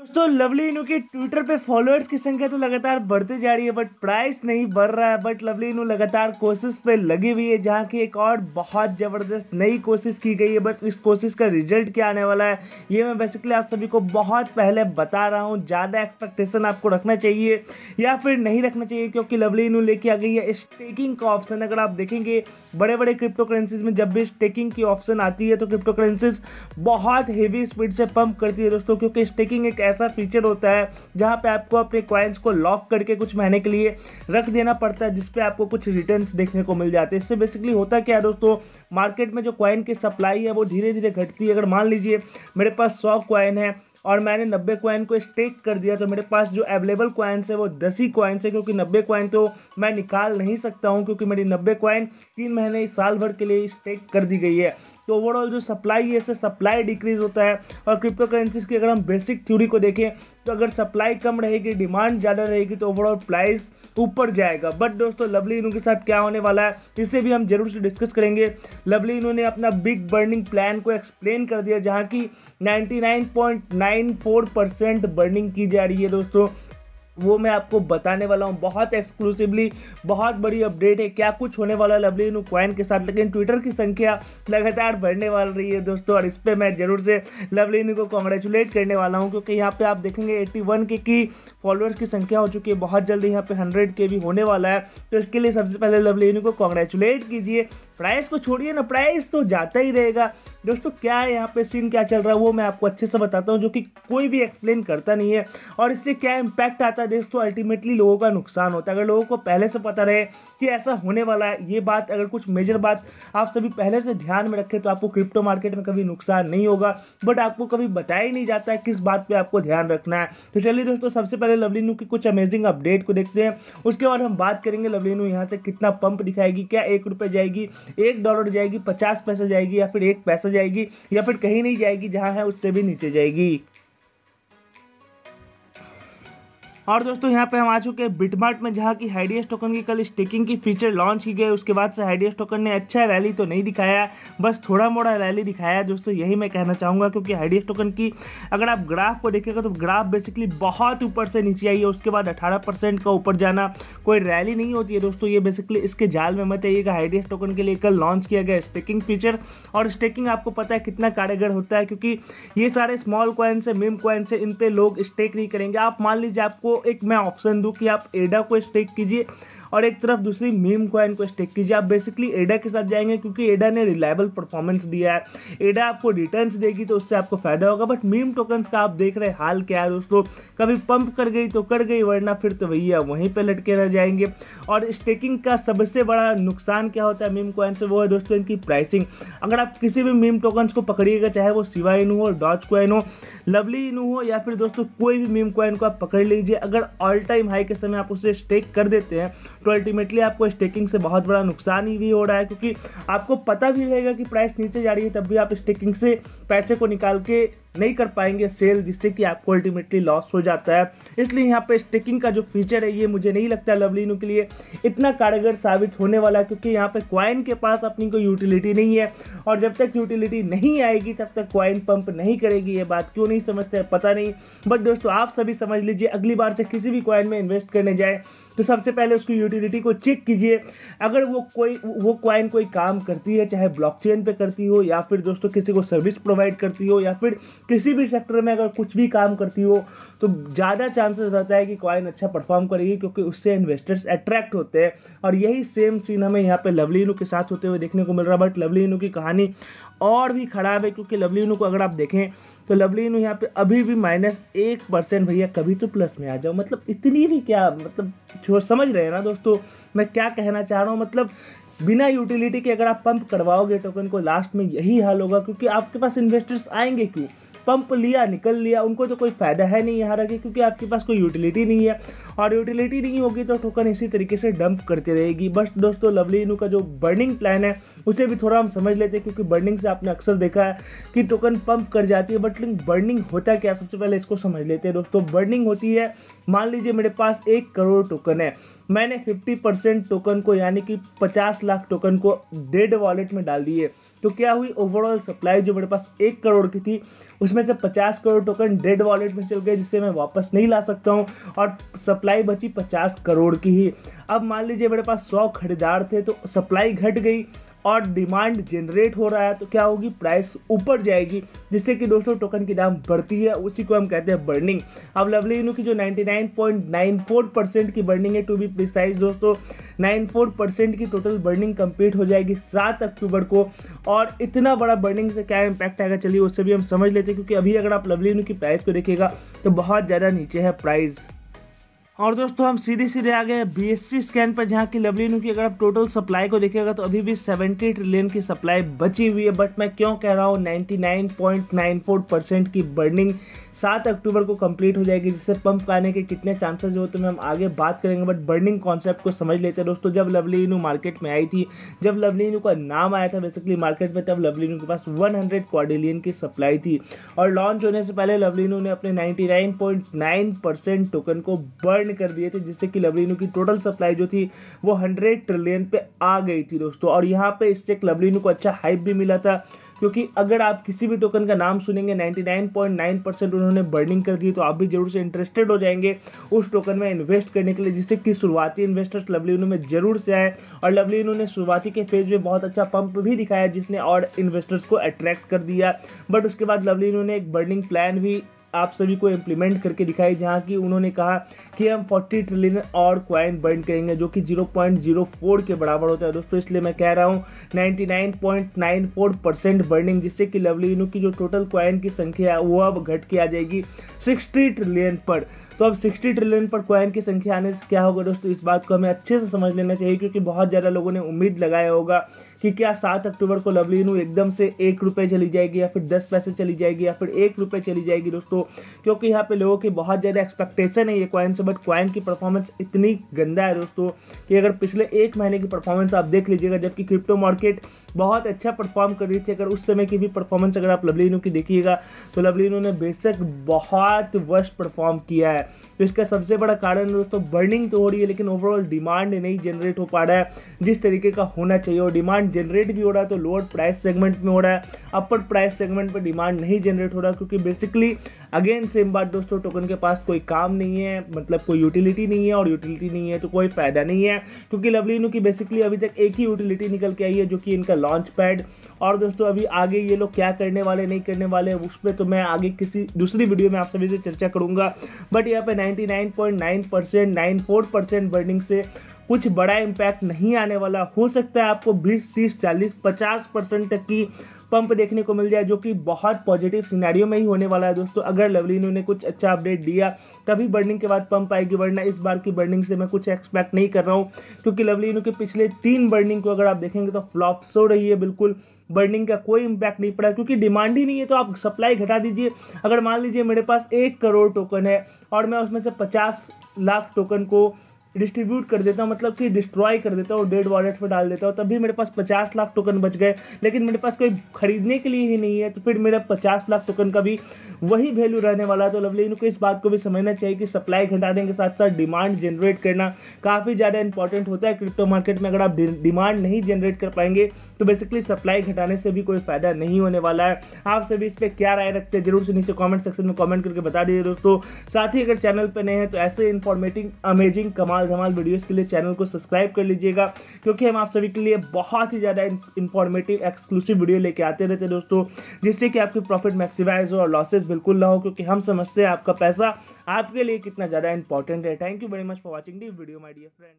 दोस्तों लवली इनू के ट्विटर पे फॉलोअर्स की संख्या तो लगातार बढ़ते जा रही है बट प्राइस नहीं बढ़ रहा है बट लवली इनू लगातार कोशिश पे लगी हुई है जहाँ की एक और बहुत ज़बरदस्त नई कोशिश की गई है बट इस कोशिश का रिजल्ट क्या आने वाला है ये मैं बेसिकली आप सभी को बहुत पहले बता रहा हूँ ज़्यादा एक्सपेक्टेशन आपको रखना चाहिए या फिर नहीं रखना चाहिए क्योंकि लवली इनू लेके आ गई है स्टेकिंग का ऑप्शन अगर आप देखेंगे बड़े बड़े क्रिप्टो करेंसीज में जब भी स्टेकिंग की ऑप्शन आती है तो क्रिप्टो करेंसीज बहुत हेवी स्पीड से पंप करती है दोस्तों क्योंकि स्टेकिंग एक ऐसा फीचर होता है जहाँ पे आपको अपने कॉइन्स को लॉक करके कुछ महीने के लिए रख देना पड़ता है जिसपे आपको कुछ रिटर्न देखने को मिल जाते हैं इससे बेसिकली होता क्या है दोस्तों मार्केट में जो कॉइन की सप्लाई है वो धीरे धीरे घटती है अगर मान लीजिए मेरे पास सौ क्वाइन है और मैंने नब्बे कॉइन को स्टेक कर दिया तो मेरे पास जो अवेलेबल कॉइन्स है वो दस ही कॉइन्स है क्योंकि नब्बे कॉइन तो मैं निकाल नहीं सकता हूँ क्योंकि मेरी नब्बे कॉइन तीन महीने साल भर के लिए स्टेक कर दी गई है तो ओवरऑल जो सप्लाई है इससे सप्लाई डिक्रीज होता है और क्रिप्टो करेंसीज की अगर हम बेसिक थ्योरी को देखें तो अगर सप्लाई कम रहेगी डिमांड ज़्यादा रहेगी तो ओवरऑल प्राइस ऊपर जाएगा बट दोस्तों लवली इनू के साथ क्या होने वाला है इसे भी हम जरूर से डिस्कस करेंगे लवली इन्होंने अपना बिग बर्निंग प्लान को एक्सप्लेन कर दिया जहाँ की नाइन्टी परसेंट बर्निंग की जा रही है दोस्तों वो मैं आपको बताने वाला हूँ बहुत एक्सक्लूसिवली बहुत बड़ी अपडेट है क्या कुछ होने वाला है लवली क्वाइन के साथ लेकिन ट्विटर की संख्या लगातार बढ़ने वाल रही है दोस्तों और इस पर मैं ज़रूर से लवली को कॉन्ग्रेचुलेट करने वाला हूँ क्योंकि यहाँ पे आप देखेंगे 81 के की फॉलोअर्स की संख्या हो चुकी है बहुत जल्दी यहाँ पर हंड्रेड के भी होने वाला है तो इसके लिए सबसे पहले लवली को कॉन्ग्रेचुलेट कीजिए प्राइस को छोड़िए ना प्राइस तो जाता ही रहेगा दोस्तों क्या है यहाँ पे सीन क्या चल रहा है वो मैं आपको अच्छे से बताता हूँ जो कि कोई भी एक्सप्लेन करता नहीं है और इससे क्या इम्पैक्ट आता अध्यादेश तो अल्टीमेटली लोगों का नुकसान होता है अगर लोगों को पहले से पता रहे कि ऐसा होने वाला है ये बात अगर कुछ मेजर बात आप सभी पहले से ध्यान में रखें तो आपको क्रिप्टो मार्केट में कभी नुकसान नहीं होगा बट आपको कभी बताया ही नहीं जाता है किस बात पर आपको ध्यान रखना है तो चलिए दोस्तों सबसे पहले लवलीनू की कुछ अमेजिंग अपडेट को देखते हैं उसके बाद हम बात करेंगे लवलीनू यहाँ से कितना पंप दिखाएगी क्या एक रुपये जाएगी एक डॉलर जाएगी पचास पैसा जाएगी या फिर एक पैसा जाएगी या फिर कहीं नहीं जाएगी जहाँ है उससे भी नीचे जाएगी और दोस्तों यहाँ पे हम आ चुके हैं बिटमार्ट में जहाँ की हाइडियस टोकन की कल स्टेकिंग की फीचर लॉन्च की गई उसके बाद से हाइडियस टोकन ने अच्छा रैली तो नहीं दिखाया बस थोड़ा मोड़ा रैली दिखाया दोस्तों यही मैं कहना चाहूँगा क्योंकि हाइडियस टोकन की अगर आप ग्राफ को देखेगा तो ग्राफ बेसिकली बहुत ऊपर से नीचे आई है उसके बाद अठारह का ऊपर जाना कोई रैली नहीं होती है दोस्तों ये बेसिकली इसके जाल में मत आइएगा हाइडियस टोकन के लिए कल लॉन्च किया गया स्टेकिंग फीचर और स्टेकिंग आपको पता है कितना कारगर होता है क्योंकि ये सारे स्मॉल कॉइन से मिम कॉइन से इन पर लोग स्टेक नहीं करेंगे आप मान लीजिए आपको एक मैं ऑप्शन दूँ कि आप एडा को स्टेक कीजिए और एक तरफ दूसरी मीम कॉइन को स्टेक कीजिए आप बेसिकली एडा के साथ जाएंगे क्योंकि एडा ने रिलायबल परफॉर्मेंस दिया है एडा आपको रिटर्न्स देगी तो उससे आपको फायदा होगा बट मीम टोकन्स का आप देख रहे हाल क्या है दोस्तों कभी पंप कर गई तो कर गई वरना फिर तो भैया वहीं पर लटके रह जाएंगे और स्टेकिंग का सबसे बड़ा नुकसान क्या होता है मीम कॉइन से वो है दोस्तों इनकी प्राइसिंग अगर आप किसी भी मीम टोकन्स को पकड़िएगा चाहे वो सिवा इन हो डॉच कॉइन हो लवली इन हो या फिर दोस्तों कोई भी मीम कॉइन को आप पकड़ लीजिए अगर ऑल टाइम हाई के समय आप उसे स्टेक कर देते हैं तो अल्टीमेटली आपको स्टेकिंग से बहुत बड़ा नुकसान ही भी हो रहा है क्योंकि आपको पता भी रहेगा कि प्राइस नीचे जा रही है तब भी आप स्टेकिंग से पैसे को निकाल के नहीं कर पाएंगे सेल जिससे कि आपको अल्टीमेटली लॉस हो जाता है इसलिए यहाँ पे स्टिकिंग का जो फीचर है ये मुझे नहीं लगता लवलिनो के लिए इतना कारगर साबित होने वाला क्योंकि यहाँ पे क्वाइन के पास अपनी कोई यूटिलिटी नहीं है और जब तक यूटिलिटी नहीं आएगी तब तक क्वाइन पंप नहीं करेगी ये बात क्यों नहीं समझते पता नहीं बट दोस्तों आप सभी समझ लीजिए अगली बार से किसी भी क्वाइन में इन्वेस्ट करने जाए तो सबसे पहले उसकी यूटिलिटी को चेक कीजिए अगर वो कोई वो क्वाइन कोई काम करती है चाहे ब्लॉक पे करती हो या फिर दोस्तों किसी को सर्विस प्रोवाइड करती हो या फिर किसी भी सेक्टर में अगर कुछ भी काम करती हो तो ज़्यादा चांसेस रहता है कि कॉइन अच्छा परफॉर्म करेगी क्योंकि उससे इन्वेस्टर्स अट्रैक्ट होते हैं और यही सेम सीन हमें यहाँ पे लवली इनू के साथ होते हुए देखने को मिल रहा है बट लवली इनू की कहानी और भी ख़राब है क्योंकि लवली इनू को अगर आप देखें तो लवली इनू यहाँ पर अभी भी माइनस एक परसेंट भैया कभी तो प्लस में आ जाओ मतलब इतनी भी क्या मतलब समझ रहे हैं ना दोस्तों मैं क्या कहना चाह रहा हूँ मतलब बिना यूटिलिटी के अगर आप पंप करवाओगे टोकन को लास्ट में यही हाल होगा क्योंकि आपके पास इन्वेस्टर्स आएंगे क्यों पंप लिया निकल लिया उनको तो कोई फ़ायदा है नहीं यहाँ रखे क्योंकि आपके पास कोई यूटिलिटी नहीं है और यूटिलिटी नहीं होगी तो टोकन इसी तरीके से डंप करती रहेगी बस दोस्तों लवली इनू का जो बर्निंग प्लान है उसे भी थोड़ा हम समझ लेते हैं क्योंकि बर्निंग से आपने अक्सर देखा है कि टोकन पंप कर जाती है बट लिंक बर्निंग होता क्या सबसे पहले इसको समझ लेते हैं दोस्तों बर्निंग होती है मान लीजिए मेरे पास एक करोड़ टोकन है मैंने 50 परसेंट टोकन को यानी कि 50 लाख टोकन को डेड वॉलेट में डाल दिए तो क्या हुई ओवरऑल सप्लाई जो मेरे पास एक करोड़ की थी उसमें से 50 करोड़ टोकन डेड वॉलेट में चल गए जिससे मैं वापस नहीं ला सकता हूँ और सप्लाई बची 50 करोड़ की ही अब मान लीजिए मेरे पास 100 खरीदार थे तो सप्लाई घट गई और डिमांड जनरेट हो रहा है तो क्या होगी प्राइस ऊपर जाएगी जिससे कि दोस्तों टोकन की दाम बढ़ती है उसी को हम कहते हैं बर्निंग अब लवली यूनू की जो 99.94 परसेंट की बर्निंग है टू बी प्रिसाइज दोस्तों 94 परसेंट की टोटल बर्निंग कंप्लीट हो जाएगी सात अक्टूबर को और इतना बड़ा बर्निंग से क्या इम्पैक्ट आएगा चलिए उससे भी हम समझ लेते हैं क्योंकि अभी अगर आप लवली यूनू की प्राइस को देखिएगा तो बहुत ज़्यादा नीचे है प्राइस और दोस्तों हम सीधे सीधे आ गए बी एस सी स्कैन पर जहाँ की लवली की अगर आप टोटल सप्लाई को देखिएगा तो अभी भी 70 ट्रिलियन की सप्लाई बची हुई है बट मैं क्यों कह रहा हूँ 99.94 परसेंट की बर्निंग 7 अक्टूबर को कंप्लीट हो जाएगी जिससे पंप आने के कितने चांसेस हो तो मैं हम आगे बात करेंगे बट बर्निंग कॉन्सेप्ट को समझ लेते हैं दोस्तों जब लवली मार्केट में आई थी जब लवली का नाम आया था बेसिकली मार्केट में तब लवली के पास वन हंड्रेड की सप्लाई थी और लॉन्च होने से पहले लवली ने अपने नाइन्टी टोकन को बर्न एक्सटेंड कर दिए थे जिससे कि लवलिनो की टोटल सप्लाई जो थी वो हंड्रेड ट्रिलियन पे आ गई थी दोस्तों और यहाँ पे इससे लवलिनो को अच्छा हाइप भी मिला था क्योंकि अगर आप किसी भी टोकन का नाम सुनेंगे 99.9 परसेंट उन्होंने बर्निंग कर दी तो आप भी जरूर से इंटरेस्टेड हो जाएंगे उस टोकन में इन्वेस्ट करने के लिए जिससे कि शुरुआती इन्वेस्टर्स लवली में जरूर से आए और लवली ने शुरुआती के फेज में बहुत अच्छा पंप भी दिखाया जिसने और इन्वेस्टर्स को अट्रैक्ट कर दिया बट उसके बाद लवली ने एक बर्निंग प्लान भी आप सभी को इम्प्लीमेंट करके दिखाई जहाँ की उन्होंने कहा कि हम 40 ट्रिलियन और क्वाइन बर्न करेंगे जो कि 0.04 के बराबर होता है दोस्तों इसलिए मैं कह रहा हूँ 99.94 परसेंट बर्निंग जिससे कि लवली की जो टोटल क्वाइन की संख्या है वो अब घट के आ जाएगी सिक्सटी ट्रिलियन पर तो अब सिक्सटी ट्रिलियन पर कॉइन की संख्या आने से क्या होगा दोस्तों इस बात को हमें अच्छे से समझ लेना चाहिए क्योंकि बहुत ज़्यादा लोगों ने उम्मीद लगाया होगा कि क्या सात अक्टूबर को लवलीनू एकदम से एक रुपये चली जाएगी या फिर दस पैसे चली जाएगी या फिर एक रुपये चली जाएगी दोस्तों क्योंकि यहाँ पे लोगों की बहुत ज़्यादा एक्सपेक्टेशन है ये कॉइन से बट कॉइन की परफॉर्मेंस इतनी गंदा है दोस्तों कि अगर पिछले एक महीने की परफॉर्मेंस आप देख लीजिएगा जबकि क्रिप्टो मार्केट बहुत अच्छा परफॉर्म कर रही थी अगर उस समय की भी परफॉर्मेंस अगर आप इनू की देखिएगा तो लवलीनू ने बेशक बहुत वर्स्ट परफॉर्म किया है तो इसका सबसे बड़ा कारण दोस्तों बर्निंग तो हो रही है लेकिन ओवरऑल डिमांड नहीं जनरेट हो पा रहा है जिस तरीके का होना चाहिए और डिमांड जनरेट भी हो रहा है तो लोअर प्राइस सेगमेंट में हो रहा है अपर प्राइस सेगमेंट पर डिमांड नहीं जनरेट हो रहा क्योंकि बेसिकली अगेन सेम बात दोस्तों टोकन के पास कोई काम नहीं है मतलब कोई यूटिलिटी नहीं है और यूटिलिटी नहीं है तो कोई फ़ायदा नहीं है क्योंकि लवलीनो की बेसिकली अभी तक एक ही यूटिलिटी निकल के आई है जो कि इनका लॉन्च पैड और दोस्तों अभी आगे ये लोग क्या करने वाले नहीं करने वाले उस पर तो मैं आगे किसी दूसरी वीडियो में आप सभी से चर्चा करूंगा बट यहाँ पे 99.9 परसेंट नाइन परसेंट बर्निंग से कुछ बड़ा इम्पैक्ट नहीं आने वाला हो सकता है आपको 20, 30, 40, 50 परसेंट तक की पंप देखने को मिल जाए जो कि बहुत पॉजिटिव सिनेरियो में ही होने वाला है दोस्तों अगर लवली ने कुछ अच्छा अपडेट दिया तभी बर्निंग के बाद पंप आएगी वरना इस बार की बर्निंग से मैं कुछ एक्सपेक्ट नहीं कर रहा हूँ क्योंकि लवली के पिछले तीन बर्निंग को अगर आप देखेंगे तो फ्लॉप सो रही है बिल्कुल बर्निंग का कोई इम्पैक्ट नहीं पड़ा क्योंकि डिमांड ही नहीं है तो आप सप्लाई घटा दीजिए अगर मान लीजिए मेरे पास एक करोड़ टोकन है और मैं उसमें से पचास लाख टोकन को डिस्ट्रीब्यूट कर देता हूँ मतलब कि डिस्ट्रॉय कर देता हूँ डेड वॉलेट पर डाल देता हूँ तभी मेरे पास पचास लाख टोकन बच गए लेकिन मेरे पास कोई खरीदने के लिए ही नहीं है तो फिर मेरा पचास लाख टोकन का भी वही वैल्यू रहने वाला है तो लवली इनको इस बात को भी समझना चाहिए कि सप्लाई घटाने के साथ साथ डिमांड जनरेट करना काफ़ी ज़्यादा इंपॉर्टेंट होता है क्रिप्टो मार्केट में अगर आप डिमांड नहीं जनरेट कर पाएंगे तो बेसिकली सप्लाई घटाने से भी कोई फ़ायदा नहीं होने वाला है आप सभी इस पर क्या राय रखते हैं जरूर से नीचे कॉमेंट सेक्शन में कॉमेंट करके बता दीजिए दोस्तों साथ ही अगर चैनल पर नए हैं तो ऐसे इन्फॉर्मेटिव अमेजिंग कमा कमाल धमाल वीडियोस के लिए चैनल को सब्सक्राइब कर लीजिएगा क्योंकि हम आप सभी के लिए बहुत ही ज़्यादा इंफॉर्मेटिव एक्सक्लूसिव वीडियो लेके आते रहते हैं दोस्तों जिससे कि आपकी प्रॉफिट मैक्सिमाइज हो और लॉसेज बिल्कुल ना हो क्योंकि हम समझते हैं आपका पैसा आपके लिए कितना ज़्यादा इंपॉर्टेंट है thank you very much for watching the video my dear friend